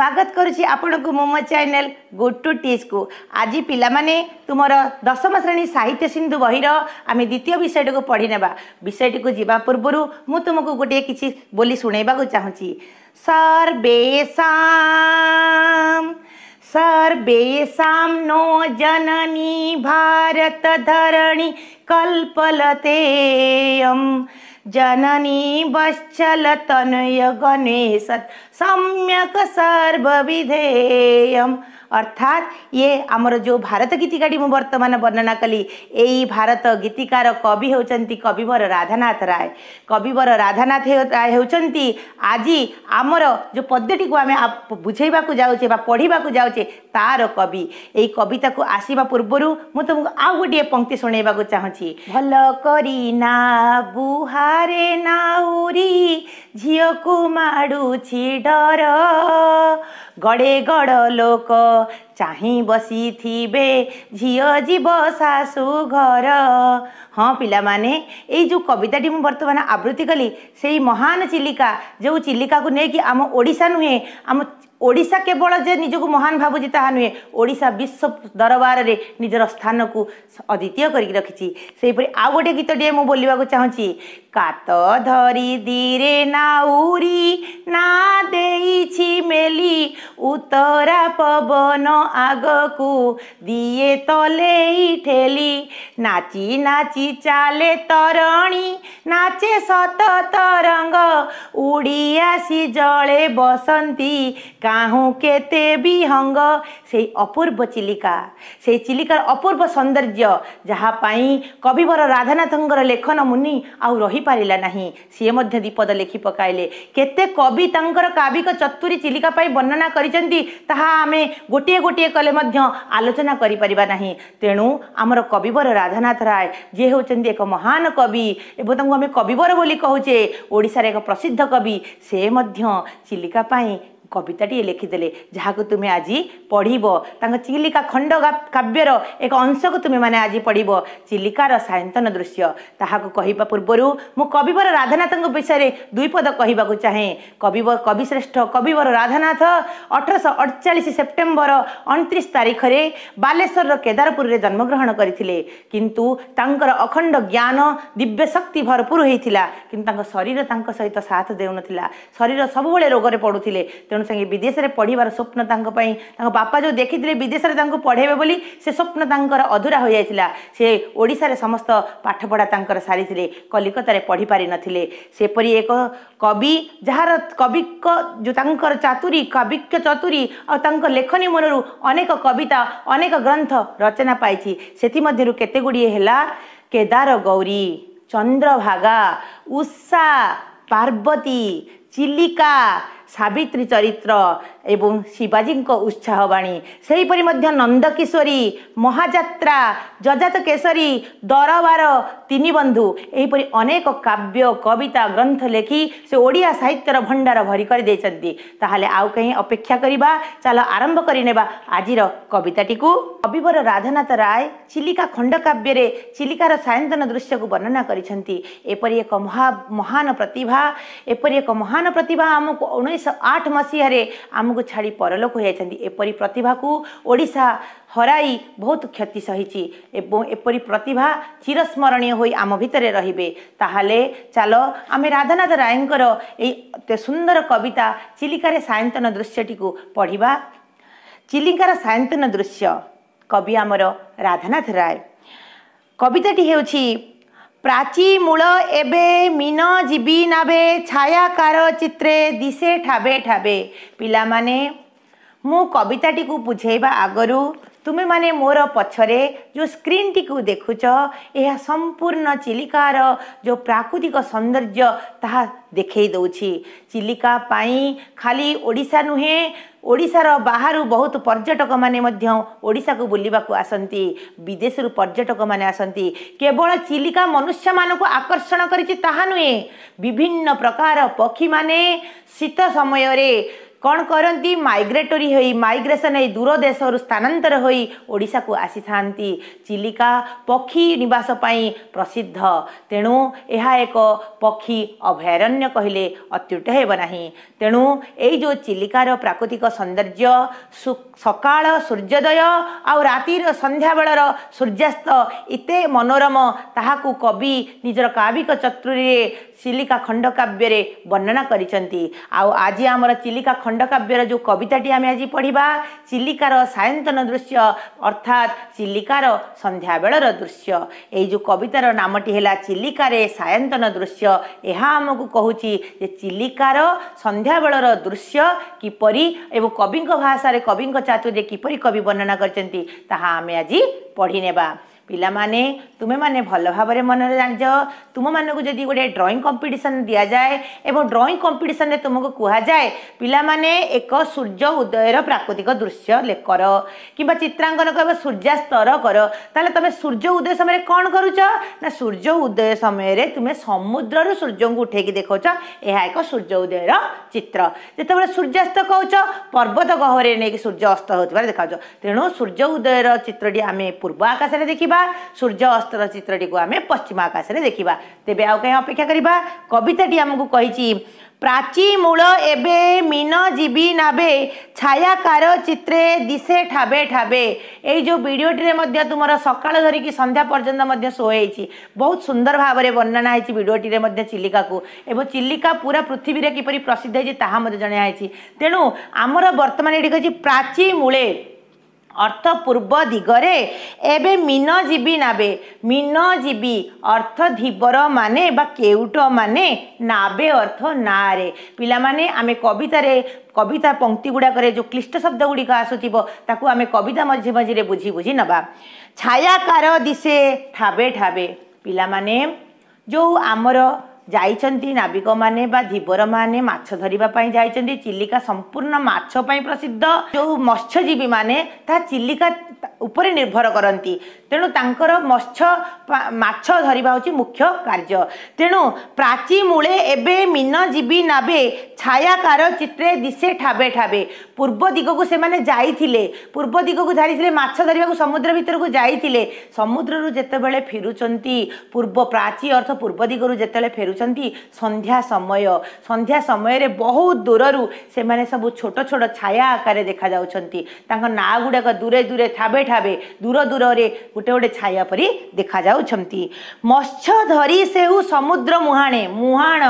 स्वागत Garuda म्यानेल् good to को आज माने तुम्रो दशम श्रेणी साहित्य सिन्धु बहिरो आमे द्वितीय विषयको पढ़िनेबा विषय टु जा पूर्व मुमु बोली सुन चाहन्छु सर बेसाम कल्पलतेयं जननी गणेश सम्यक सर्वविधेयम् अर्थात ये आमर जो भारत गीतिकाटी मु बर्तमान वर्णना कली यही भारत गीतिकार कवि होती कविवर राधानाथ राय कविवर राधानाथ राय होती आज आमर जो पद्यटी को आम बुझेवा जाऊे पढ़ा जाऊे ତାର କବି ଏଇ କବିତାକୁ ଆସିବା ପୂର୍ବରୁ ମୁଁ ତୁମକୁ ଆଉ ଗୋଟିଏ ପଙ୍କ୍ତି ଶୁଣାଇବାକୁ ଚାହୁଁଛି ଭଲ କରି ନା ବୁହାରେ ନାଉରୀ ଝିଅକୁ ମାଡ଼ୁଛି ଡର ଗଡ଼େ ଗଡ଼ ଲୋକ ଚାହିଁ ବସିଥିବେ ଝିଅ ଯିବ ଶାଶୁ ଘର ହଁ ପିଲାମାନେ ଏଇ ଯେଉଁ କବିତାଟି ମୁଁ ବର୍ତ୍ତମାନ ଆବୃତ୍ତି କଲି ସେଇ ମହାନ ଚିଲିକା ଯେଉଁ ଚିଲିକାକୁ ନେଇକି ଆମ ଓଡ଼ିଶା ନୁହେଁ ଆମ ଓଡ଼ିଶା କେବଳ ଯେ ନିଜକୁ ମହାନ ଭାବୁଛି ତାହା ନୁହେଁ ଓଡ଼ିଶା ବିଶ୍ୱ ଦରବାରରେ ନିଜର ସ୍ଥାନକୁ ଅଦ୍ୱିତୀୟ କରିକି ରଖିଛି ସେହିପରି ଆଉ ଗୋଟିଏ ଗୀତଟିଏ ମୁଁ ବୋଲିବାକୁ ଚାହୁଁଛି କାତ ଧରି ଦିରେ ନାଉରି ନା ଦେଇଛି ମେଲି ଉତ୍ତରା ପବନ ଆଗକୁ ଦିଏ ତଲେ ଠେଲି ନାଚି ନାଚି ଚାଲେ ତରଣୀ ନାଚେ ସତ ତରଙ୍ଗ ଉଡ଼ି ସି ଜଳେ ବସନ୍ତି काहू के विहंग से अपूर्व चिलिका से चिलिकार अपूर्व सौंदर्य जहाँपाई कविवर राधानाथ लेखन मुनि आउ रही पारा सीएम दीपद लिखि पकाले केविता काविक चतुरी चिलिकापाई वर्णना करें गोटे गोटे कले आलोचना करना तेणु आमर कविवर राधानाथ राय जी हूँ एक महान कवि एवं कविवर बोली कहचे ओडार एक प्रसिद्ध कवि से चिलिकापाई କବିତାଟିଏ ଲେଖିଦେଲେ ଯାହାକୁ ତୁମେ ଆଜି ପଢ଼ିବ ତାଙ୍କ ଚିଲିକା ଖଣ୍ଡ କାବ୍ୟର ଏକ ଅଂଶକୁ ତୁମେମାନେ ଆଜି ପଢ଼ିବ ଚିଲିକାର ସାୟନ୍ତନ ଦୃଶ୍ୟ ତାହାକୁ କହିବା ପୂର୍ବରୁ ମୁଁ କବିବର ରାଧାନାଥଙ୍କ ବିଷୟରେ ଦୁଇ ପଦ କହିବାକୁ ଚାହେଁ କବି କବିଶ୍ରେଷ୍ଠ କବିବର ରାଧାନାଥ ଅଠରଶହ ଅଠଚାଳିଶ ସେପ୍ଟେମ୍ବର ଅଣତିରିଶ ତାରିଖରେ ବାଲେଶ୍ୱରର କେଦାରପୁରରେ ଜନ୍ମଗ୍ରହଣ କରିଥିଲେ କିନ୍ତୁ ତାଙ୍କର ଅଖଣ୍ଡ ଜ୍ଞାନ ଦିବ୍ୟଶକ୍ତି ଭରପୁର ହୋଇଥିଲା କିନ୍ତୁ ତାଙ୍କ ଶରୀର ତାଙ୍କ ସହିତ ସାଥ ଦେଉନଥିଲା ଶରୀର ସବୁବେଳେ ରୋଗରେ ପଡ଼ୁଥିଲେ ତେଣୁ ଜୀବନ ସଙ୍ଗେ ବିଦେଶରେ ପଢ଼ିବାର ସ୍ୱପ୍ନ ତାଙ୍କ ପାଇଁ ତାଙ୍କ ବାପା ଯେଉଁ ଦେଖିଥିଲେ ବିଦେଶରେ ତାଙ୍କୁ ପଢ଼େଇବେ ବୋଲି ସେ ସ୍ୱପ୍ନ ତାଙ୍କର ଅଧୁରା ହୋଇଯାଇଥିଲା ସେ ଓଡ଼ିଶାରେ ସମସ୍ତ ପାଠପଢ଼ା ତାଙ୍କର ସାରିଥିଲେ କଲିକତାରେ ପଢ଼ିପାରିନଥିଲେ ସେପରି ଏକ କବି ଯାହାର କବିଙ୍କ ଯେଉଁ ତାଙ୍କର ଚାତୁରୀ କାବିକ୍ୟ ଚତୁରୀ ଆଉ ତାଙ୍କ ଲେଖନୀ ମନରୁ ଅନେକ କବିତା ଅନେକ ଗ୍ରନ୍ଥ ରଚନା ପାଇଛି ସେଥିମଧ୍ୟରୁ କେତେଗୁଡ଼ିଏ ହେଲା କେଦାର ଗୌରୀ ଚନ୍ଦ୍ରଭାଗା ଉଷା ପାର୍ବତୀ ଚିଲିକା ସାବିତ୍ରୀ ଚରିତ୍ର ଏବଂ ଶିବାଜୀଙ୍କ ଉତ୍ସାହବାଣୀ ସେହିପରି ମଧ୍ୟ ନନ୍ଦକିଶୋରୀ ମହାଯାତ୍ରା ଯଜାତ କେଶରୀ ଦରବାର ତିନି ବନ୍ଧୁ ଏହିପରି ଅନେକ କାବ୍ୟ କବିତା ଗ୍ରନ୍ଥ ଲେଖି ସେ ଓଡ଼ିଆ ସାହିତ୍ୟର ଭଣ୍ଡାର ଭରି କରିଦେଇଛନ୍ତି ତାହେଲେ ଆଉ କାହିଁ ଅପେକ୍ଷା କରିବା ଚାଲ ଆରମ୍ଭ କରିନେବା ଆଜିର କବିତାଟିକୁ କବିବର ରାଧାନାଥ ରାୟ ଚିଲିକା ଖଣ୍ଡକାବ୍ୟରେ ଚିଲିକାର ସାୟନ୍ତନ ଦୃଶ୍ୟକୁ ବର୍ଣ୍ଣନା କରିଛନ୍ତି ଏପରି ଏକ ମହା ମହାନ ପ୍ରତିଭା ଏପରି ଏକ ମହାନ ପ୍ରତିଭା ଆମକୁ ଉଣେଇଶହ ଆଠ ମସିହାରେ ଆମ ଆମକୁ ଛାଡ଼ି ପରଲୋକ ହୋଇଯାଇଛନ୍ତି ଏପରି ପ୍ରତିଭାକୁ ଓଡ଼ିଶା ହରାଇ ବହୁତ କ୍ଷତି ସହିଛି ଏବଂ ଏପରି ପ୍ରତିଭା ଚିରସ୍ମରଣୀୟ ହୋଇ ଆମ ଭିତରେ ରହିବେ ତାହେଲେ ଚାଲ ଆମେ ରାଧାନାଥ ରାୟଙ୍କର ଏଇ ଅତି ସୁନ୍ଦର କବିତା ଚିଲିକାରେ ସାୟନ୍ତନ ଦୃଶ୍ୟଟିକୁ ପଢ଼ିବା ଚିଲିକାର ସାୟନ୍ତନ ଦୃଶ୍ୟ କବି ଆମର ରାଧାନାଥ ରାୟ କବିତାଟି ହେଉଛି ପ୍ରାଚୀ ମୂଳ ଏବେ ମୀନ ଯିବି ନାଭେ ଛାୟାକାର ଚିତ୍ରେ ଦିଶେ ଠାବେ ଠାବେ ପିଲାମାନେ ମୁଁ କବିତାଟିକୁ ବୁଝେଇବା ଆଗରୁ ତୁମେମାନେ ମୋର ପଛରେ ଯେଉଁ ସ୍କ୍ରିନ୍ଟିକୁ ଦେଖୁଛ ଏହା ସମ୍ପୂର୍ଣ୍ଣ ଚିଲିକାର ଯେଉଁ ପ୍ରାକୃତିକ ସୌନ୍ଦର୍ଯ୍ୟ ତାହା ଦେଖାଇ ଦେଉଛି ଚିଲିକା ପାଇଁ ଖାଲି ଓଡ଼ିଶା ନୁହେଁ ଓଡ଼ିଶାର ବାହାରୁ ବହୁତ ପର୍ଯ୍ୟଟକମାନେ ମଧ୍ୟ ଓଡ଼ିଶାକୁ ବୁଲିବାକୁ ଆସନ୍ତି ବିଦେଶରୁ ପର୍ଯ୍ୟଟକମାନେ ଆସନ୍ତି କେବଳ ଚିଲିକା ମନୁଷ୍ୟମାନଙ୍କୁ ଆକର୍ଷଣ କରିଛି ତାହା ନୁହେଁ ବିଭିନ୍ନ ପ୍ରକାର ପକ୍ଷୀମାନେ ଶୀତ ସମୟରେ କ'ଣ କରନ୍ତି ମାଇଗ୍ରେଟୋରୀ ହୋଇ ମାଇଗ୍ରେସନ୍ ହେଇ ଦୂର ଦେଶରୁ ସ୍ଥାନାନ୍ତର ହୋଇ ଓଡ଼ିଶାକୁ ଆସିଥାନ୍ତି ଚିଲିକା ପକ୍ଷୀ ନିବାସ ପାଇଁ ପ୍ରସିଦ୍ଧ ତେଣୁ ଏହା ଏକ ପକ୍ଷୀ ଅଭୟାରଣ୍ୟ କହିଲେ ଅତ୍ୟୁଟ ହେବ ନାହିଁ ତେଣୁ ଏଇ ଯେଉଁ ଚିଲିକାର ପ୍ରାକୃତିକ ସୌନ୍ଦର୍ଯ୍ୟ ସକାଳ ସୂର୍ଯ୍ୟୋଦୟ ଆଉ ରାତିର ସନ୍ଧ୍ୟାବେଳର ସୂର୍ଯ୍ୟାସ୍ତ ଏତେ ମନୋରମ ତାହାକୁ କବି ନିଜର କାବିକ ଚତୁରୀରେ ଚିଲିକା ଖଣ୍ଡକାବ୍ୟରେ ବର୍ଣ୍ଣନା କରିଛନ୍ତି ଆଉ ଆଜି ଆମର ଚିଲିକା ଖଣ୍ଡକାବ୍ୟର ଯେଉଁ କବିତାଟି ଆମେ ଆଜି ପଢ଼ିବା ଚିଲିକାର ସାୟନ୍ତନ ଦୃଶ୍ୟ ଅର୍ଥାତ୍ ଚିଲିକାର ସନ୍ଧ୍ୟାବେଳର ଦୃଶ୍ୟ ଏଇ ଯେଉଁ କବିତାର ନାମଟି ହେଲା ଚିଲିକାରେ ସାୟନ୍ତନ ଦୃଶ୍ୟ ଏହା ଆମକୁ କହୁଛି ଯେ ଚିଲିକାର ସନ୍ଧ୍ୟାବେଳର ଦୃଶ୍ୟ କିପରି ଏବଂ କବିଙ୍କ ଭାଷାରେ କବିଙ୍କ ଚାତୁରୀରେ କିପରି କବି ବର୍ଣ୍ଣନା କରିଛନ୍ତି ତାହା ଆମେ ଆଜି ପଢ଼ିନେବା ପିଲାମାନେ ତୁମେମାନେ ଭଲ ଭାବରେ ମନରେ ଜାଣିଯାଅ ତୁମମାନଙ୍କୁ ଯଦି ଗୋଟେ ଡ୍ରଇଂ କମ୍ପିଟିସନ୍ ଦିଆଯାଏ ଏବଂ ଡ୍ରଇଂ କମ୍ପିଟିସନ୍ରେ ତୁମକୁ କୁହାଯାଏ ପିଲାମାନେ ଏକ ସୂର୍ଯ୍ୟ ଉଦୟର ପ୍ରାକୃତିକ ଦୃଶ୍ୟ କର କିମ୍ବା ଚିତ୍ରାଙ୍କନ କହିବ ସୂର୍ଯ୍ୟାସ୍ତର କର ତାହେଲେ ତୁମେ ସୂର୍ଯ୍ୟ ଉଦୟ ସମୟରେ କ'ଣ କରୁଛ ନା ସୂର୍ଯ୍ୟ ଉଦୟ ସମୟରେ ତୁମେ ସମୁଦ୍ରରୁ ସୂର୍ଯ୍ୟଙ୍କୁ ଉଠେଇକି ଦେଖାଉଛ ଏହା ଏକ ସୂର୍ଯ୍ୟ ଉଦୟର ଚିତ୍ର ଯେତେବେଳେ ସୂର୍ଯ୍ୟାସ୍ତ କହୁଛ ପର୍ବତ ଗହ୍ୱରରେ ନେଇକି ସୂର୍ଯ୍ୟ ଅସ୍ତ ହେଉଥିବାର ଦେଖାଉଛ ତେଣୁ ସୂର୍ଯ୍ୟ ଉଦୟର ଚିତ୍ରଟି ଆମେ ପୂର୍ବ ଆକାଶରେ ଦେଖିବା ଦେଖିବା ସୂର୍ଯ୍ୟ ଅସ୍ତ୍ର ଚିତ୍ରଟିକୁ ଆମେ ପଶ୍ଚିମ ଆକାଶରେ ଦେଖିବା ତେବେ ଆଉ କାହିଁ ଅପେକ୍ଷା କରିବା କବିତାଟି ଆମକୁ କହିଛି ପ୍ରାଚୀ ମୂଳ ଏବେ ମୀନ ଯିବି ନାବେ ଛାୟାକାର ଚିତ୍ରେ ଦିଶେ ଠାବେ ଠାବେ ଏଇ ଯେଉଁ ଭିଡ଼ିଓଟିରେ ମଧ୍ୟ ତୁମର ସକାଳ ଧରିକି ସନ୍ଧ୍ୟା ପର୍ଯ୍ୟନ୍ତ ମଧ୍ୟ ସୋ ହେଇଛି ବହୁତ ସୁନ୍ଦର ଭାବରେ ବର୍ଣ୍ଣନା ହେଇଛି ଭିଡ଼ିଓଟିରେ ମଧ୍ୟ ଚିଲିକାକୁ ଏବଂ ଚିଲିକା ପୁରା ପୃଥିବୀରେ କିପରି ପ୍ରସିଦ୍ଧ ହେଇଛି ତାହା ମଧ୍ୟ ଜଣାଇଛି ତେଣୁ ଆମର ବର୍ତ୍ତମାନ ଏଠି କହିଛି ପ୍ରାଚୀ ମୂଳେ অর্থ পূর্ব দিগরে এবে মিনজীবী নাবে মিনজীবী অর্থ ধীবর মানে বা কেউট মানে নাবে অর্থ নাঁরে পিলামানে আমি কবিতারে কবিতা পঙ্ক্তি গুড়াকরে যে ক্লিষ্ট শব্দ গুড়িক আসুব তাকে আমি কবিতা মঝে মঝিরে বুঝি বুঝি নবা ছায়াকার দিশে ঠাবে ঠাবে পিলামানে ଯେଉଁ ଆମର ଯାଇଛନ୍ତି ନାବିକମାନେ ବା ଧୀବରମାନେ ମାଛ ଧରିବା ପାଇଁ ଯାଇଛନ୍ତି ଚିଲିକା ସମ୍ପୂର୍ଣ୍ଣ ମାଛ ପାଇଁ ପ୍ରସିଦ୍ଧ ଯେଉଁ ମତ୍ସ୍ୟଜୀବୀମାନେ ତାହା ଚିଲିକା ଉପରେ ନିର୍ଭର କରନ୍ତି ତେଣୁ ତାଙ୍କର ମତ୍ସ୍ୟ ମାଛ ଧରିବା ହେଉଛି ମୁଖ୍ୟ କାର୍ଯ୍ୟ ତେଣୁ ପ୍ରାଚୀ ମୂଳେ ଏବେ ମିନଜୀବୀ ନାବେ ଛାୟାକାର ଚିତ୍ରେ ଦିଶେ ଠାବେ ଠାବେ ପୂର୍ବ ଦିଗକୁ ସେମାନେ ଯାଇଥିଲେ ପୂର୍ବ ଦିଗକୁ ଧରିଥିଲେ ମାଛ ଧରିବାକୁ ସମୁଦ୍ର ଭିତରକୁ ଯାଇଥିଲେ ସମୁଦ୍ରରୁ ଯେତେବେଳେ ଫେରୁଛନ୍ତି ପୂର୍ବ ପ୍ରାଚୀ ଅର୍ଥ ପୂର୍ବ ଦିଗରୁ ଯେତେବେଳେ ଫେରୁଛନ୍ତି ସନ୍ଧ୍ୟା ସମୟ ସନ୍ଧ୍ୟା ସମୟରେ ବହୁତ ଦୂରରୁ ସେମାନେ ସବୁ ଛୋଟ ଛୋଟ ଛାୟା ଆକାରରେ ଦେଖାଯାଉଛନ୍ତି ତାଙ୍କ ନାଁ ଗୁଡ଼ାକ ଦୂରେ ଦୂରେ ଠାବେ ଠାବେ ଦୂର ଦୂରରେ ଗୋଟେ ଗୋଟେ ଛାୟା ପରି ଦେଖାଯାଉଛନ୍ତି ମତ୍ସ୍ୟ ଧରି ସେଉ ସମୁଦ୍ର ମୁହାଣେ ମୁହାଣ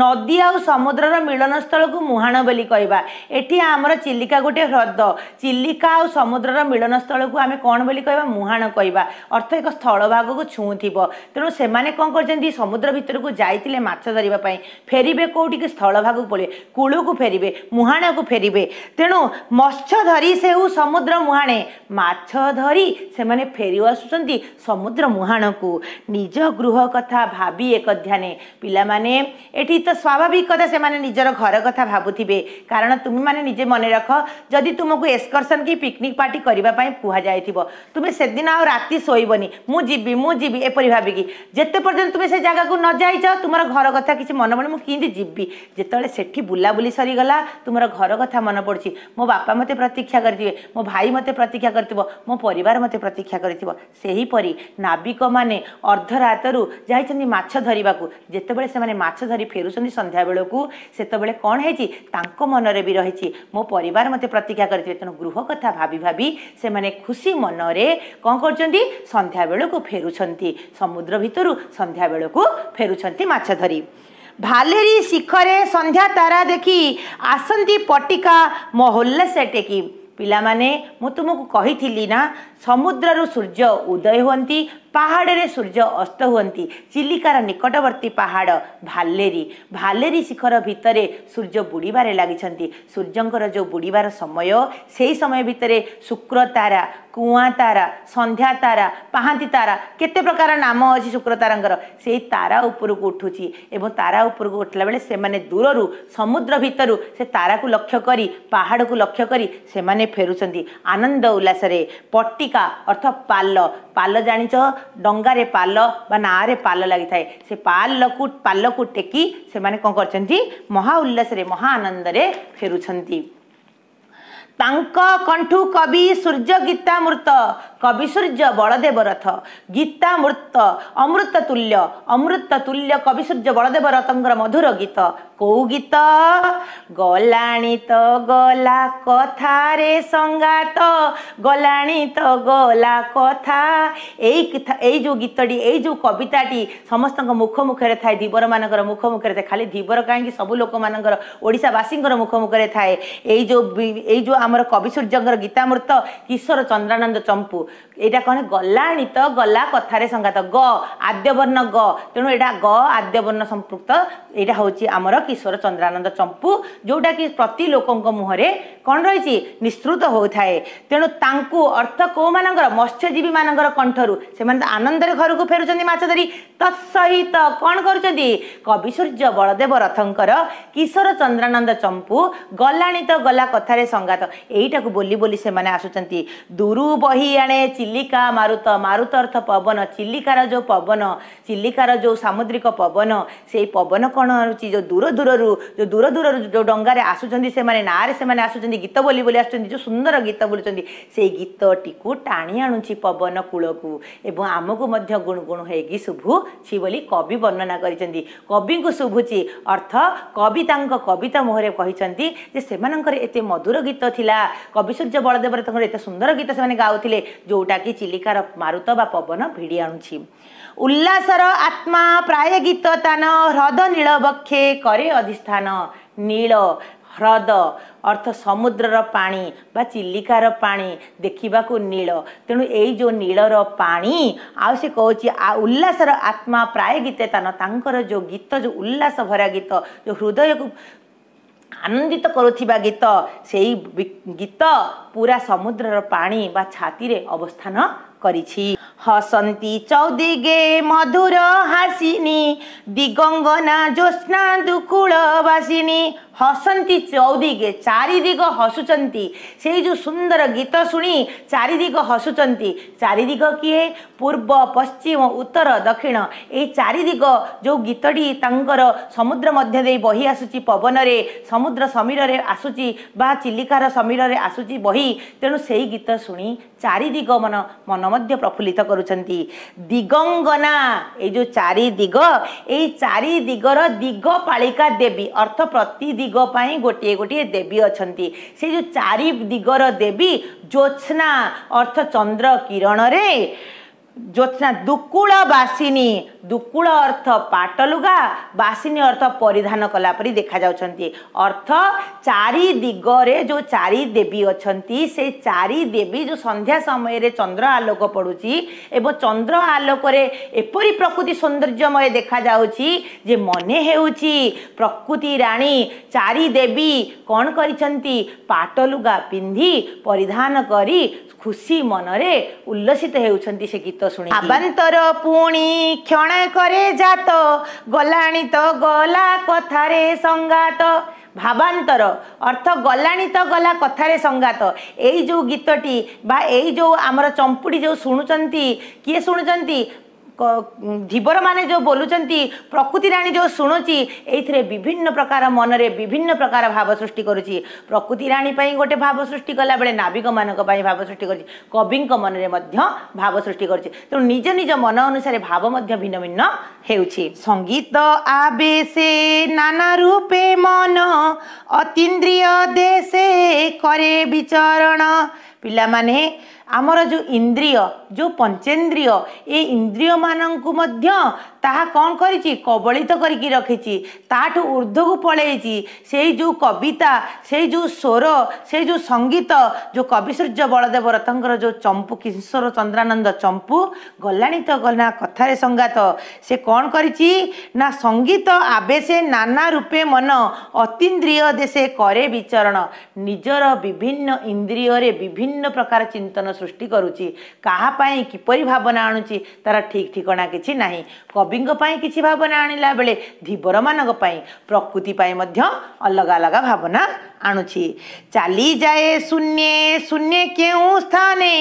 ନଦୀ ଆଉ ସମୁଦ୍ରର ମିଳନ ସ୍ଥଳକୁ ମୁହାଣ ବୋଲି କହିବା ଏଠି ଆମର ଚିଲିକା ଗୋଟେ ହ୍ରଦ ଚିଲିକା ଆଉ ସମୁଦ୍ରର ମିଳନ ସ୍ଥଳକୁ ଆମେ କ'ଣ ବୋଲି କହିବା ମୁହାଣ କହିବା ଅର୍ଥ ଏକ ସ୍ଥଳଭାଗକୁ ଛୁଉଁଥିବ ତେଣୁ ସେମାନେ କ'ଣ କରିଛନ୍ତି ସମୁଦ୍ର ଭିତରକୁ ଯାଇଥିଲେ ମାଛ ଧରିବା ପାଇଁ ଫେରିବେ କେଉଁଠିକି ସ୍ଥଳଭାଗକୁ ପଳେଇବେ କୂଳକୁ ଫେରିବେ ମୁହାଣକୁ ଫେରିବେ ତେଣୁ ମତ୍ସ୍ୟ ଧରି ସେଉ ସମୁଦ୍ର ମୁହାଣେ ମାଛ ଧରି ସେମାନେ ଫେରି ଫେରି ଆସୁଛନ୍ତି ସମୁଦ୍ର ମୁହାଣକୁ ନିଜ ଗୃହ କଥା ଭାବି ଏକ ଧ୍ୟାନେ ପିଲାମାନେ ଏଠି ତ ସ୍ୱାଭାବିକ କଥା ସେମାନେ ନିଜର ଘର କଥା ଭାବୁଥିବେ କାରଣ ତୁମେମାନେ ନିଜେ ମନେ ରଖ ଯଦି ତୁମକୁ ଏକ୍ସକର୍ସନ୍ କି ପିକନିକ୍ ପାର୍ଟି କରିବା ପାଇଁ କୁହାଯାଇଥିବ ତୁମେ ସେଦିନ ଆଉ ରାତି ଶୋଇବନି ମୁଁ ଯିବି ମୁଁ ଯିବି ଏପରି ଭାବିକି ଯେତେ ପର୍ଯ୍ୟନ୍ତ ତୁମେ ସେ ଜାଗାକୁ ନ ଯାଇଛ ତୁମର ଘର କଥା କିଛି ମନେ ପଡ଼େ ମୁଁ କେମିତି ଯିବି ଯେତେବେଳେ ସେଠି ବୁଲାବୁଲି ସରିଗଲା ତୁମର ଘର କଥା ମନେ ପଡ଼ୁଛି ମୋ ବାପା ମୋତେ ପ୍ରତୀକ୍ଷା କରିଥିବେ ମୋ ଭାଇ ମୋତେ ପ୍ରତୀକ୍ଷା କରିଥିବ ମୋ ପରିବାର ମୋତେ ପ୍ରତୀକ୍ଷା କରିଥିବ ସେହିପରି ନାବିକମାନେ ଅର୍ଦ୍ଧରାତରୁ ଯାଇଛନ୍ତି ମାଛ ଧରିବାକୁ ଯେତେବେଳେ ସେମାନେ ମାଛ ଧରି ଫେରୁଛନ୍ତି ସନ୍ଧ୍ୟା ବେଳକୁ ସେତେବେଳେ କ'ଣ ହେଇଛି ତାଙ୍କ ମନରେ ବି ରହିଛି ମୋ ପରିବାର ମୋତେ ପ୍ରତୀକ୍ଷା କରିଥିବେ ତେଣୁ ଗୃହ କଥା ଭାବି ଭାବି ସେମାନେ ଖୁସି ମନରେ କ'ଣ କରୁଛନ୍ତି ସନ୍ଧ୍ୟାବେଳକୁ ଫେରୁଛନ୍ତି ସମୁଦ୍ର ଭିତରୁ ସନ୍ଧ୍ୟାବେଳକୁ ଫେରୁଛନ୍ତି ମାଛ ଧରି ଭାଲେରି ଶିଖରେ ସନ୍ଧ୍ୟା ତାରା ଦେଖି ଆସନ୍ତି ପଟିକା ମହୋଲ୍ଲା ସେ ଟେକି ପିଲାମାନେ ମୁଁ ତୁମକୁ କହିଥିଲି ନା ସମୁଦ୍ରରୁ ସୂର୍ଯ୍ୟ ଉଦୟ ହୁଅନ୍ତି ପାହାଡ଼ରେ ସୂର୍ଯ୍ୟ ଅସ୍ତ ହୁଅନ୍ତି ଚିଲିକାର ନିକଟବର୍ତ୍ତୀ ପାହାଡ଼ ଭାଲେରୀ ଭାଲେରୀ ଶିଖର ଭିତରେ ସୂର୍ଯ୍ୟ ବୁଡ଼ିବାରେ ଲାଗିଛନ୍ତି ସୂର୍ଯ୍ୟଙ୍କର ଯେଉଁ ବୁଡ଼ିବାର ସମୟ ସେହି ସମୟ ଭିତରେ ଶୁକ୍ର ତାରା କୁଆଁ ତାରା ସନ୍ଧ୍ୟା ତାରା ପାହାନ୍ତି ତାରା କେତେ ପ୍ରକାର ନାମ ଅଛି ଶୁକ୍ର ତାରାଙ୍କର ସେହି ତାରା ଉପରକୁ ଉଠୁଛି ଏବଂ ତାରା ଉପରକୁ ଉଠିଲା ବେଳେ ସେମାନେ ଦୂରରୁ ସମୁଦ୍ର ଭିତରୁ ସେ ତାରାକୁ ଲକ୍ଷ୍ୟ କରି ପାହାଡ଼କୁ ଲକ୍ଷ୍ୟ କରି ସେମାନେ ଫେରୁଛନ୍ତି ଆନନ୍ଦ ଉଲ୍ଲାସରେ ପଟିକା ଅର୍ଥ ପାଲ ପାଲ ଜାଣିଛ ଡଙ୍ଗାରେ ପାଲ ବା ନାଁରେ ପାଲ ଲାଗିଥାଏ ସେ ପାଲକୁ ପାଲକୁ ଟେକି ସେମାନେ କ'ଣ କରିଛନ୍ତି ମହା ଉଲ୍ଲାସରେ ମହା ଆନନ୍ଦରେ ଫେରୁଛନ୍ତି ତାଙ୍କ କଣ୍ଠୁ କବି ସୂର୍ଯ୍ୟ ଗୀତାମୃତ କବିସୂର୍ଯ୍ୟ ବଳଦେବ ରଥ ଗୀତାମୃତ ଅମୃତ ତୁଲ୍ୟ ଅମୃତ ତୁଲ୍ୟ କବିସୂର୍ଯ୍ୟ ବଳଦେବ ରଥଙ୍କର ମଧୁର ଗୀତ କୋଉ ଗୀତ ଗଲାଣି ତ ଗଲା କଥାରେ ସଙ୍ଗାତ ଗଲାଣି ତ ଗଲା କଥା ଏଇ ଏଇ ଯେଉଁ ଗୀତଟି ଏଇ ଯେଉଁ କବିତାଟି ସମସ୍ତଙ୍କ ମୁଖମୁଖରେ ଥାଏ ଧୀବରମାନଙ୍କର ମୁଖମୁଖରେ ଥାଏ ଖାଲି ଧୀବର କାହିଁକି ସବୁ ଲୋକମାନଙ୍କର ଓଡ଼ିଶାବାସୀଙ୍କର ମୁଖମୁଖରେ ଥାଏ ଏଇ ଯେଉଁ ଏଇ ଯେଉଁ ଆମର କବିସୂର୍ଯ୍ୟଙ୍କର ଗୀତାମୃତ କିଶୋର ଚନ୍ଦ୍ରାନନ୍ଦ ଚମ୍ପୁ ଏଇଟା କ'ଣ ଗଲାଣି ତ ଗଲା କଥାରେ ସଂଘାତ ଗ ଆଦ୍ୟବର୍ଣ୍ଣ ଗ ତେଣୁ ଏଇଟା ଗ ଆଦ୍ୟବର୍ଣ୍ଣ ସମ୍ପୃକ୍ତ ଏଇଟା ହେଉଛି ଆମର କିଶୋର ଚନ୍ଦ୍ରାନନ୍ଦ ଚମ୍ପୁ ଯେଉଁଟାକି ପ୍ରତି ଲୋକଙ୍କ ମୁହଁରେ କ'ଣ ରହିଛି ନିଃସୃତ ହେଉଥାଏ ତେଣୁ ତାଙ୍କୁ ଅର୍ଥ କେଉଁମାନଙ୍କର ମତ୍ସ୍ୟଜୀବୀମାନଙ୍କର କଣ୍ଠରୁ ସେମାନେ ତ ଆନନ୍ଦରେ ଘରକୁ ଫେରୁଛନ୍ତି ମାଛ ଧରି ତତ୍ସହିତ କ'ଣ କରୁଛନ୍ତି କବି ସୂର୍ଯ୍ୟ ବଳଦେବ ରଥଙ୍କର କିଶୋର ଚନ୍ଦ୍ରାନନ୍ଦ ଚମ୍ପୁ ଗଲାଣି ତ ଗଲା କଥାରେ ସଂଘାତ ଏଇଟାକୁ ବୋଲି ବୋଲି ସେମାନେ ଆସୁଛନ୍ତି ଦୂରୁ ବହି ଆଣେ ଚିଲିକା ମାରୁତ ମାରୁତ ଅର୍ଥ ପବନ ଚିଲିକାର ଯେଉଁ ପବନ ଚିଲିକାର ଯେଉଁ ସାମୁଦ୍ରିକ ପବନ ସେଇ ପବନ କ'ଣ ହେଉଛି ଯେଉଁ ଦୂର ଦୂରରୁ ଯେଉଁ ଦୂର ଦୂରରୁ ଯେଉଁ ଡଙ୍ଗାରେ ଆସୁଛନ୍ତି ସେମାନେ ନାଁରେ ସେମାନେ ଆସୁଛନ୍ତି ଗୀତ ବୋଲି ବୋଲି ଆସୁଛନ୍ତି ଯେଉଁ ସୁନ୍ଦର ଗୀତ ବୋଲୁଛନ୍ତି ସେଇ ଗୀତଟିକୁ ଟାଣି ଆଣୁଛି ପବନ କୂଳକୁ ଏବଂ ଆମକୁ ମଧ୍ୟ ଗୁଣୁ ଗୁଣୁ ହେଇକି ଶୁଭୁଛି ବୋଲି କବି ବର୍ଣ୍ଣନା କରିଛନ୍ତି କବିଙ୍କୁ ଶୁଭୁଛି ଅର୍ଥ କବି ତାଙ୍କ କବିତା ମୁହଁରେ କହିଛନ୍ତି ଯେ ସେମାନଙ୍କର ଏତେ ମଧୁର ଗୀତ ଥିଲା କବି ସୂର୍ଯ୍ୟ ବଳଦେବରେ ତାଙ୍କର ଏତେ ସୁନ୍ଦର ଗୀତ ସେମାନେ ଗାଉଥିଲେ ଯେଉଁଟାକି ଚିଲିକାର ମାରୁତ ବା ପବନ ଭିଡ଼ି ଆଣୁଛି ଉଲ୍ଲାସର ଆତ୍ମା ପ୍ରାୟ ଗୀତ ତାନ ହ୍ରଦ ନୀଳ ବକ୍ଷେ କରେ ଅଧିଷ୍ଠାନ ନୀଳ ହ୍ରଦ ଅର୍ଥ ସମୁଦ୍ରର ପାଣି ବା ଚିଲିକାର ପାଣି ଦେଖିବାକୁ ନୀଳ ତେଣୁ ଏଇ ଯେଉଁ ନୀଳର ପାଣି ଆଉ ସେ କହୁଛି ଆ ଉଲ୍ଲାସର ଆତ୍ମା ପ୍ରାୟ ଗୀତେ ତାନ ତାଙ୍କର ଯେଉଁ ଗୀତ ଯେଉଁ ଉଲ୍ଲାସ ଭରା ଗୀତ ଯେଉଁ ହୃଦୟକୁ ଆନନ୍ଦିତ କରୁଥିବା ଗୀତ ସେଇ ଗୀତ ପୁରା ସମୁଦ୍ରର ପାଣି ବା ଛାତିରେ ଅବସ୍ଥାନ କରିଛି ହସନ୍ତି ଚୌଦିଗେ ମଧୁର ହାସିନୀ ଦିଗଙ୍ଗନା ଜ୍ୟୋତ୍ସ୍ନା ଦୁକୁଳ ହସନ୍ତି ଚୌଦିକ ଚାରିଦିଗ ହସୁଛନ୍ତି ସେଇ ଯେଉଁ ସୁନ୍ଦର ଗୀତ ଶୁଣି ଚାରି ଦିଗ ହସୁଛନ୍ତି ଚାରିଦିଗ କିଏ ପୂର୍ବ ପଶ୍ଚିମ ଉତ୍ତର ଦକ୍ଷିଣ ଏଇ ଚାରିଦିଗ ଯେଉଁ ଗୀତଟି ତାଙ୍କର ସମୁଦ୍ର ମଧ୍ୟ ଦେଇ ବହି ଆସୁଛି ପବନରେ ସମୁଦ୍ର ସମୀରରେ ଆସୁଛି ବା ଚିଲିକାର ସମୀରରେ ଆସୁଛି ବହି ତେଣୁ ସେଇ ଗୀତ ଶୁଣି ଚାରି ଦିଗ ମନ ମନ ମଧ୍ୟ ପ୍ରଫୁଲ୍ଲିତ କରୁଛନ୍ତି ଦିଗଙ୍ଗନା ଏଇ ଯେଉଁ ଚାରି ଦିଗ ଏଇ ଚାରି ଦିଗର ଦିଗ ପାଳିକା ଦେବୀ ଅର୍ଥ ପ୍ରତିଦିଗ ଦିଗ ପାଇଁ ଗୋଟିଏ ଗୋଟିଏ ଦେବୀ ଅଛନ୍ତି ସେ ଯେଉଁ ଚାରି ଦିଗର ଦେବୀ ଜ୍ୟୋତ୍ସ୍ନା ଅର୍ଥ ଚନ୍ଦ୍ର କିରଣରେ জ্যোৎস্না দুকুল বাসিনী দুকুল অর্থ পাটলুগা বাসিনী অর্থ পরিধান কলাপরি দেখা যাচ্ছেন অর্থ চারি দিগরে যে চারি দেবী অনেক সেই চারি দেবী যে সন্ধ্যা সময় চন্দ্র আলোক পড়ুছি এবং চন্দ্র আলোকরে এপরি প্রকৃতি সৌন্দর্যময় দেখা যাচ্ছি যে মনে হেউছি প্রকৃতি রাণী চারি দেবী কণ করেছেন পাটলুগা পিধি পরিধান করে ଖୁସି ମନରେ ଉଲ୍ଲସିତ ହେଉଛନ୍ତି ସେ ଗୀତ ଶୁଣି ଆବାନ୍ତର ପୁଣି କ୍ଷଣ କରେ ଜାତ ଗଲାଣି ତ ଗଲା କଥାରେ ସଙ୍ଗାତ ଭାବାନ୍ତର ଅର୍ଥ ଗଲାଣି ତ ଗଲା କଥାରେ ସଙ୍ଗାତ ଏଇ ଯେଉଁ ଗୀତଟି ବା ଏଇ ଯେଉଁ ଆମର ଚମ୍ପୁଡ଼ି ଯେଉଁ ଶୁଣୁଛନ୍ତି କିଏ ଶୁଣୁଛନ୍ତି ধীবর মানে যে বলুচান প্রকৃতি রাণী যে শুণুছি এইথে বিভিন্ন প্রকার মনরে বিভিন্ন প্রকার ভাব সৃষ্টি করুছি প্রকৃতি রাণী গোটে ভাব সৃষ্টি কলা বেড়ে নাবিক মানুষ ভাব সৃষ্টি করছে কবি মনরে ভাব সৃষ্টি করছে তেমন নিজ নিজ মন অনুসারে ভাব ভিন্ন ভিন্ন হেউছি সঙ্গীত আবেশে নানা রূপে মন অতীন্দ্রিয় দেশে করে বিচরণ ପିଲାମାନେ ଆମର ଯେଉଁ ଇନ୍ଦ୍ରିୟ ଯେଉଁ ପଞ୍ଚେନ୍ଦ୍ରିୟ ଏ ଇନ୍ଦ୍ରିୟମାନଙ୍କୁ ମଧ୍ୟ ତାହା କ'ଣ କରିଛି କବଳିତ କରିକି ରଖିଛି ତାଠୁ ଉର୍ଦ୍ଧ୍ୱକୁ ପଳେଇଛି ସେଇ ଯେଉଁ କବିତା ସେଇ ଯେଉଁ ସ୍ୱର ସେଇ ଯେଉଁ ସଙ୍ଗୀତ ଯେଉଁ କବି ସୂର୍ଯ୍ୟ ବଳଦେବ ରଥଙ୍କର ଯେଉଁ ଚମ୍ପୁ କିଶୋର ଚନ୍ଦ୍ରାନନ୍ଦ ଚମ୍ପୁ ଗଲାଣି ତ ଗଲା କଥାରେ ସଂଗାତ ସେ କ'ଣ କରିଛି ନା ସଙ୍ଗୀତ ଆବେଶେ ନାନା ରୂପେ ମନ ଅତୀନ୍ଦ୍ରିୟ ଦେଶେ କରେ ବିଚରଣ ନିଜର ବିଭିନ୍ନ ଇନ୍ଦ୍ରିୟରେ ବିଭିନ୍ନ ପ୍ରକାର ଚିନ୍ତନ ସୃଷ୍ଟି କରୁଛି କାହା ପାଇଁ କିପରି ଭାବନା ଆଣୁଛି ତାର ଠିକ୍ ଠିକଣା କିଛି ନାହିଁ କବିଙ୍କ ପାଇଁ କିଛି ଭାବନା ଆଣିଲା ବେଳେ ଧୀବରମାନଙ୍କ ପାଇଁ ପ୍ରକୃତି ପାଇଁ ମଧ୍ୟ ଅଲଗା ଅଲଗା ଭାବନା ଆଣୁଛି ଚାଲିଯାଏ ଶୂନ୍ୟେ ଶୂନ୍ୟେ କେଉଁ ସ୍ଥାନେ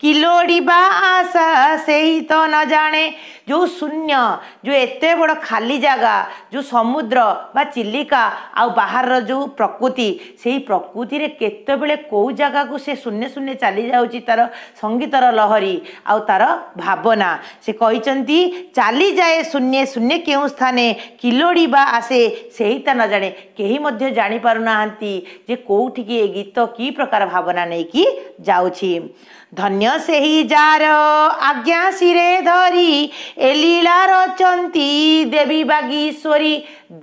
କି ଲୋଡ଼ିବା ଆଶା ସେହି ତ ନ ଜାଣେ ଯେଉଁ ଶୂନ୍ୟ ଯେଉଁ ଏତେ ବଡ଼ ଖାଲି ଜାଗା ଯେଉଁ ସମୁଦ୍ର ବା ଚିଲିକା ଆଉ ବାହାରର ଯେଉଁ ପ୍ରକୃତି ସେହି ପ୍ରକୃତିରେ କେତେବେଳେ କେଉଁ ଜାଗାକୁ ସେ ଶୂନ୍ୟ ଶୂନ୍ୟ ଚାଲିଯାଉଛି ତା'ର ସଙ୍ଗୀତର ଲହରୀ ଆଉ ତା'ର ଭାବନା ସେ କହିଛନ୍ତି ଚାଲିଯାଏ ଶୂନ୍ୟେ ଶୂନ୍ୟେ କେଉଁ ସ୍ଥାନେ କିଲୋଡ଼ି ବା ଆସେ ସେଇଟା ନ ଜାଣେ କେହି ମଧ୍ୟ ଜାଣିପାରୁନାହାନ୍ତି ଯେ କେଉଁଠିକି ଏ ଗୀତ କି ପ୍ରକାର ଭାବନା ନେଇକି ଯାଉଛି ଧନ୍ୟ ସେହି ଯାର ଆଜ୍ଞା ଶିରେ ଧରି ଏଲୀଳା ରଚନ୍ତି ଦେବୀ ବାଗେଶ୍ୱରୀ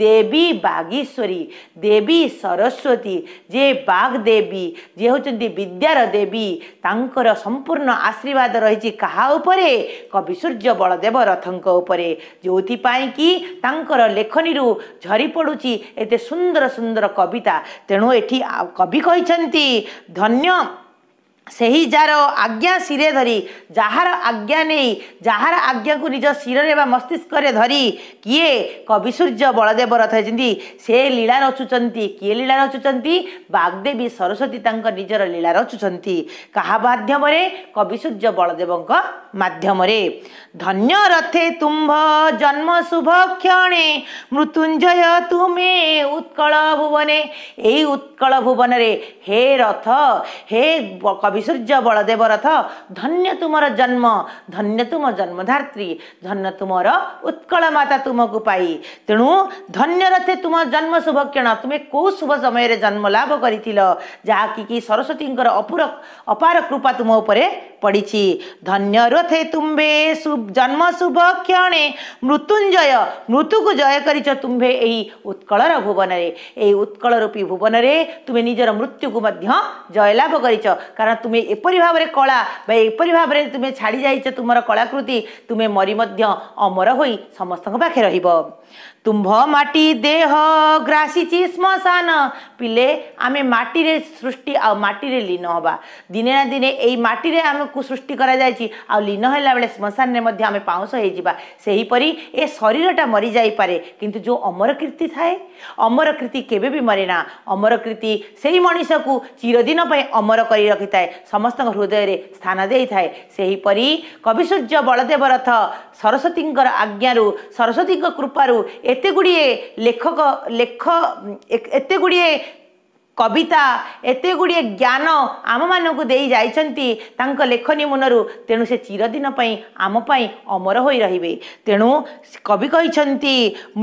ଦେବୀ ବାଗେଶ୍ୱରୀ ଦେବୀ ସରସ୍ୱତୀ ଯିଏ ବାଗ ଦେବୀ ଯିଏ ହେଉଛନ୍ତି ବିଦ୍ୟାର ଦେବୀ ତାଙ୍କର ସମ୍ପୂର୍ଣ୍ଣ ଆଶୀର୍ବାଦ ରହିଛି କାହା ଉପରେ କବି ସୂର୍ଯ୍ୟ ବଳଦେବ ରଥଙ୍କ ଉପରେ ଯେଉଁଥିପାଇଁ କି ତାଙ୍କର ଲେଖନୀରୁ ଝରି ପଡ଼ୁଛି ଏତେ ସୁନ୍ଦର ସୁନ୍ଦର କବିତା ତେଣୁ ଏଠି କବି କହିଛନ୍ତି ଧନ୍ୟ ସେହି ଯାହାର ଆଜ୍ଞା ଶିରେ ଧରି ଯାହାର ଆଜ୍ଞା ନେଇ ଯାହାର ଆଜ୍ଞାକୁ ନିଜ ଶିରରେ ବା ମସ୍ତିଷ୍କରେ ଧରି କିଏ କବି ସୂର୍ଯ୍ୟ ବଳଦେବ ରଥ ହେଇଛନ୍ତି ସେ ଲୀଳା ରଚୁଛନ୍ତି କିଏ ଲୀଳା ରଚୁଛନ୍ତି ବାଗଦେବୀ ସରସ୍ୱତୀ ତାଙ୍କ ନିଜର ଲୀଳା ରଚୁଛନ୍ତି କାହା ମାଧ୍ୟମରେ କବି ସୂର୍ଯ୍ୟ ବଳଦେବଙ୍କ ମାଧ୍ୟମରେ ଧନ୍ୟ ରଥେ ତୁମ୍ଭ ଜନ୍ମ ଶୁଭ କ୍ଷଣେ ମୃତ୍ୟୁଞ୍ଜୟ ତୁମେ ଉତ୍କଳ ଭୁବନେ ଏଇ ଉତ୍କଳ ଭୁବନରେ ହେ ରଥ ହେ ବଳଦେବ ରଥ ଧନ୍ୟ ତୁମର ଜନ୍ମ ଧନ୍ୟ ତୁମ জন্মধাত্রী ଧନ୍ୟ ତୁମର ଉତ୍କଳ ମାତା ତୁମକୁ ପାଇ ତେଣୁ ଧନ୍ୟ ରଥେ ତୁମ ଜନ୍ମ ଶୁଭକ୍ଷଣ ତୁମେ କେଉଁ ଶୁଭ ସମୟରେ ଜନ୍ମ ଲାଭ କରିଥିଲ ଯାହାକି କି ସରସ୍ୱତୀଙ୍କର ଅପୁର ଅପାର କୃପା ତୁମ ଉପରେ ପଡ଼ିଛି ଧନ୍ୟ ରଥେ ତୁମ୍ଭେ ଜନ୍ମ ଶୁଭ କ୍ଷଣେ ମୃତ୍ୟୁଞ୍ଜୟ ମୃତ୍ୟୁକୁ ଜୟ କରିଛ ତୁମ୍ଭେ ଏହି ଉତ୍କଳର ଭୁବନରେ ଏହି ଉତ୍କଳ ରୂପୀ ଭୁବନରେ ତୁମେ ନିଜର ମୃତ୍ୟୁକୁ ମଧ୍ୟ ଜୟଲାଭ କରିଛ କାରଣ ତୁମେ ଏପରି ଭାବରେ କଳା ବା ଏପରି ଭାବରେ ତୁମେ ଛାଡ଼ି ଯାଇଛ ତୁମର କଳାକୃତି ତୁମେ ମରି ମଧ୍ୟ ଅମର ହୋଇ ସମସ୍ତଙ୍କ ପାଖେ ରହିବ ତୁମ୍ଭ ମାଟି ଦେହ ଗ୍ରାସିଛି ଶ୍ମଶାନ ପିଲେ ଆମେ ମାଟିରେ ସୃଷ୍ଟି ଆଉ ମାଟିରେ ଲୀନ ହେବା ଦିନେ ନା ଦିନେ ଏଇ ମାଟିରେ ଆମେ ଠାକୁ ସୃଷ୍ଟି କରାଯାଇଛି ଆଉ ଲୀନ ହେଲାବେଳେ ଶ୍ମଶାନରେ ମଧ୍ୟ ଆମେ ପାଉଁଶ ହେଇଯିବା ସେହିପରି ଏ ଶରୀରଟା ମରିଯାଇପାରେ କିନ୍ତୁ ଯେଉଁ ଅମରକୀର୍ତ୍ତି ଥାଏ ଅମରକୀର୍ତ୍ତି କେବେ ବି ମରେନା ଅମରକୀର୍ତ୍ତି ସେହି ମଣିଷକୁ ଚିରଦିନ ପାଇଁ ଅମର କରି ରଖିଥାଏ ସମସ୍ତଙ୍କ ହୃଦୟରେ ସ୍ଥାନ ଦେଇଥାଏ ସେହିପରି କବିସୂର୍ଯ୍ୟ ବଳଦେବ ରଥ ସରସ୍ୱତୀଙ୍କର ଆଜ୍ଞାରୁ ସରସ୍ୱତୀଙ୍କ କୃପାରୁ ଏତେ ଗୁଡ଼ିଏ ଲେଖକ ଲେଖ ଏତେ ଗୁଡ଼ିଏ କବିତା ଏତେ ଗୁଡ଼ିଏ ଜ୍ଞାନ ଆମମାନଙ୍କୁ ଦେଇ ଯାଇଛନ୍ତି ତାଙ୍କ ଲେଖନୀ ମୁନରୁ ତେଣୁ ସେ ଚିରଦିନ ପାଇଁ ଆମ ପାଇଁ ଅମର ହୋଇ ରହିବେ ତେଣୁ କବି କହିଛନ୍ତି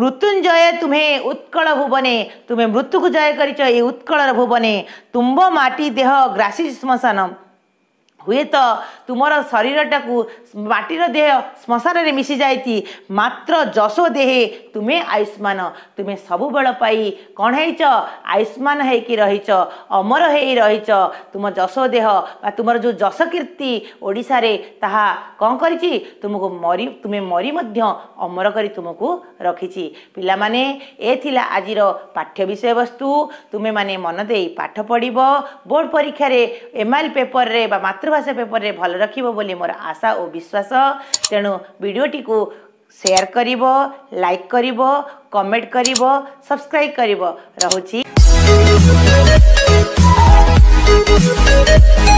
ମୃତ୍ୟୁଞ୍ଜୟ ତୁମେ ଉତ୍କଳ ଭୁବନେ ତୁମେ ମୃତ୍ୟୁକୁ ଜୟ କରିଛ ଏ ଉତ୍କଳର ଭୁବନେ ତୁମ୍ବ ମାଟି ଦେହ ଗ୍ରାସି ଶ୍ମଶାନ ହୁଏତ ତୁମର ଶରୀରଟାକୁ ମାଟିର ଦେହ ଶ୍ମଶାନରେ ମିଶିଯାଇଛି ମାତ୍ର ଯଶ ଦେହେ ତୁମେ ଆୟୁଷ୍ମାନ ତୁମେ ସବୁବେଳ ପାଇ କ'ଣ ହେଇଛ ଆୟୁଷ୍ମାନ ହେଇକି ରହିଛ ଅମର ହେଇ ରହିଛ ତୁମ ଯଶୋ ଦେହ ବା ତୁମର ଯେଉଁ ଯଶକୀର୍ତ୍ତି ଓଡ଼ିଶାରେ ତାହା କ'ଣ କରିଛି ତୁମକୁ ମରି ତୁମେ ମରି ମଧ୍ୟ ଅମର କରି ତୁମକୁ ରଖିଛି ପିଲାମାନେ ଏ ଥିଲା ଆଜିର ପାଠ୍ୟ ବିଷୟବସ୍ତୁ ତୁମେମାନେ ମନ ଦେଇ ପାଠ ପଢ଼ିବ ବୋର୍ଡ଼ ପରୀକ୍ଷାରେ ଏମ୍ଆଇଏଲ୍ ପେପରରେ ବା ମାତୃ ଭାଷା ପେପରରେ ଭଲ ରଖିବ ବୋଲି ମୋର ଆଶା ଓ ବିଶ୍ୱାସ ତେଣୁ ଭିଡ଼ିଓଟିକୁ ସେୟାର କରିବ ଲାଇକ୍ କରିବ କମେଣ୍ଟ କରିବ ସବସ୍କ୍ରାଇବ୍ କରିବ ରହୁଛି